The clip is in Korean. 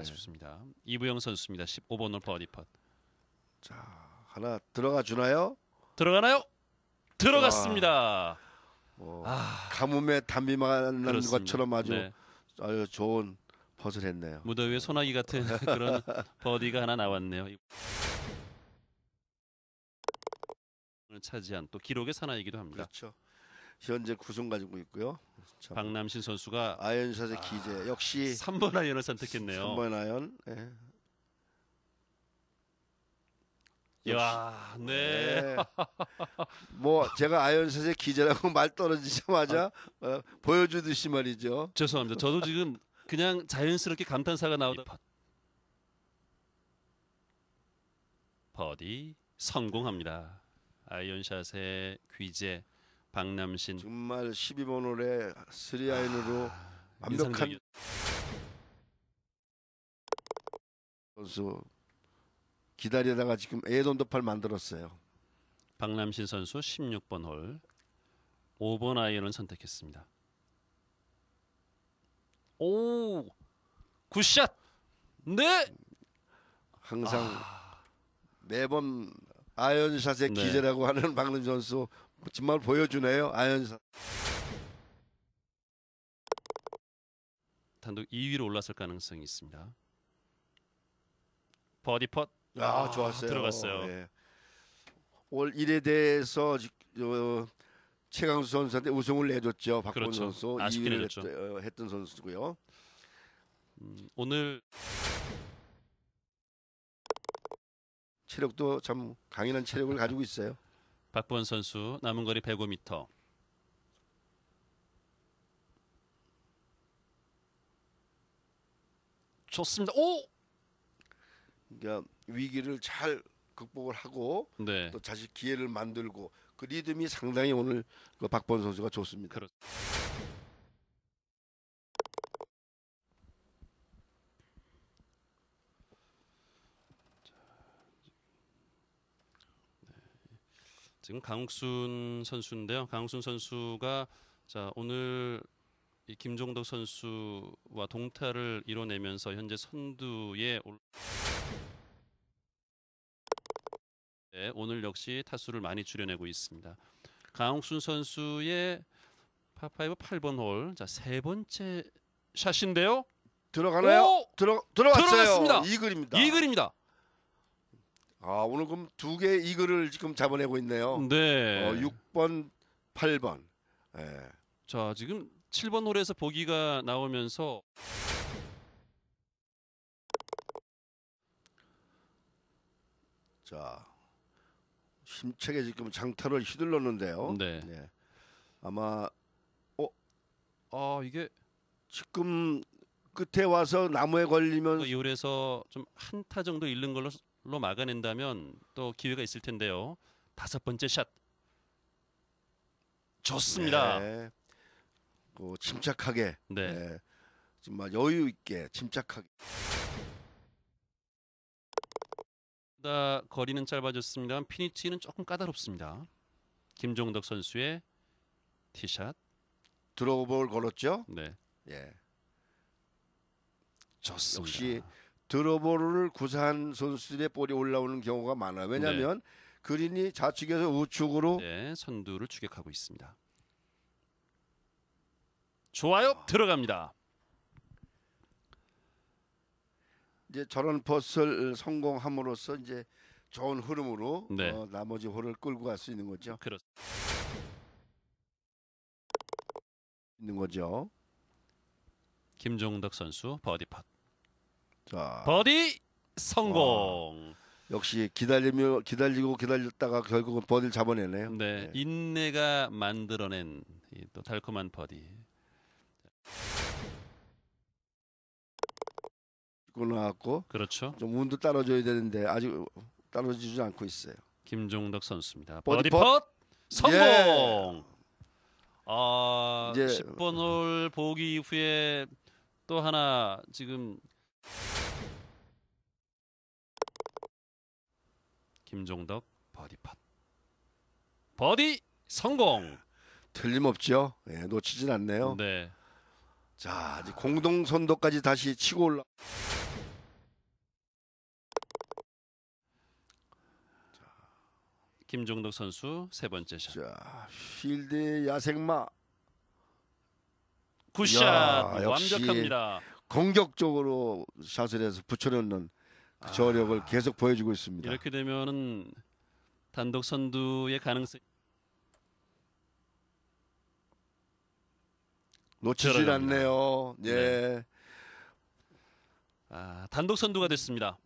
않을까 네. 습니다 이부영 선수입니다. 15번 홀 버디 팟. 자 하나 들어가 주나요? 들어가나요? 들어갔습니다. 뭐, 아, 가뭄에 담비 만난 습니다 것처럼 아주 네. 아주 좋은 퍼즐 했네요. 무더위에 소나기 같은 그런 버디가 하나 나왔네요. 차지한 또 기록의 산하이기도 합니다. 그렇죠. 현재 구승 가지고 있고요. 참. 박남신 선수가 아이샷의 아, 기재 역시 3번 아이을 선택했네요. 3번 아이언. 예. 야, 네. 네. 뭐 제가 아이샷의 기재라고 말 떨어지자마자 아, 어, 보여주듯이 말이죠. 죄송합니다. 저도 지금 그냥 자연스럽게 감탄사가 나오다. 버디 성공합니다. 아이언샷의 귀재 박남신 정말 12번 홀에 3아인으로 아, 완벽한 선수 기다리다가 지금 에돈도팔 만들었어요. 박남신 선수 16번 홀 5번 아이언을 선택했습니다. 오 굿샷 네 항상 아. 매번 아이언샷의 네. 기재라고 하는 박남 신 선수 정말 보여주네요. 아연사. 단독 2위로 올라설 가능성이 있습니다. 버디 펫. 아, 아, 좋았어요. 들어갔어요. 네. 예. 올일에 대해서 어, 최강수 선수한테 우승을 내줬죠. 박본 그렇죠. 선수 2위를 했, 어, 했던 선수고요. 음, 오늘 체력도 참 강인한 체력을 가지고 있어요. 박보원 선수 남은 거리 105m. 좋습니다. 오! 그러니까 위기를 잘 극복을 하고 네. 또 다시 기회를 만들고 그 리듬이 상당히 오늘 그 박보원 선수가 좋습니다. 그렇... 지금 강욱순 선수인데요. 강욱순 선수가 자 오늘 이 김종덕 선수와 동타를 이뤄내면서 현재 선두에 올. 네, 오늘 역시 타수를 많이 줄여내고 있습니다. 강욱순 선수의 파파이브 8번 홀, 자세 번째 샷인데요. 들어가나요? 들어 들어갔어요. 들어갔습니다. 이글입니다. 이글입니다. 아 오늘 그럼 두 개의 이글을 지금 잡아내고 있네요. 네. 어, 6번, 8번. 예. 자 지금 7번 홀에서 보기가 나오면서 자 심차게 지금 장타를 휘둘렀는데요. 네. 예. 아마 어아 이게 지금 끝에 와서 나무에 걸리면 이홀에서 좀 한 타 정도 잃는 걸로 로 막아낸다면 또 기회가 있을 텐데요. 다섯 번째 샷 좋습니다. 네. 그 침착하게. 네. 네. 정말 여유 있게 침착하게. 다 거리는 짧아졌습니다 피니치는 조금 까다롭습니다. 김종덕 선수의 티샷 드로볼 걸었죠? 네. 예. 좋습니다. 역시 드러볼을 구사한 선수들의 볼이 올라오는 경우가 많아요. 네. 왜냐하면 네. 그린이 좌측에서 우측으로 네, 선두를 추격하고 있습니다. 좋아요 들어갑니다. 이제 저런 퍼스를 성공함으로써 이제 좋은 흐름으로 네. 어, 나머지 홀을 끌고 갈 수 있는 거죠. 그렇... 있는 거죠. 김종덕 선수 버디 팟. 자. 버디 성공. 역시 기다리며 기다리고 기다렸다가 결국은 버디를 잡아내네요. 네, 네. 인내가 만들어낸 또 달콤한 버디. 고 나왔고 그렇죠. 좀 운도 따라줘야 되는데 아직 따라주지 않고 있어요. 김종덕 선수입니다. 버디, 버 예. 성공. 예. 아, 10번 홀 보기 후에또 하나 지금 김종덕 버디 팟. 버디 성공. 틀림없죠. 예, 놓치진 않네요. 네. 자, 이제 공동 선도까지 다시 치고 올라. 김종덕 선수 세 번째 샷. 자, 필드 야생마. 굿샷 야, 완벽합니다. 공격적으로 샷을 해서 붙여넣는 그 저력을 아. 계속 보여주고 있습니다. 이렇게 되면은 단독 선두의 가능성 놓치질 않네요. 예. 네. 아, 단독 선두가 됐습니다.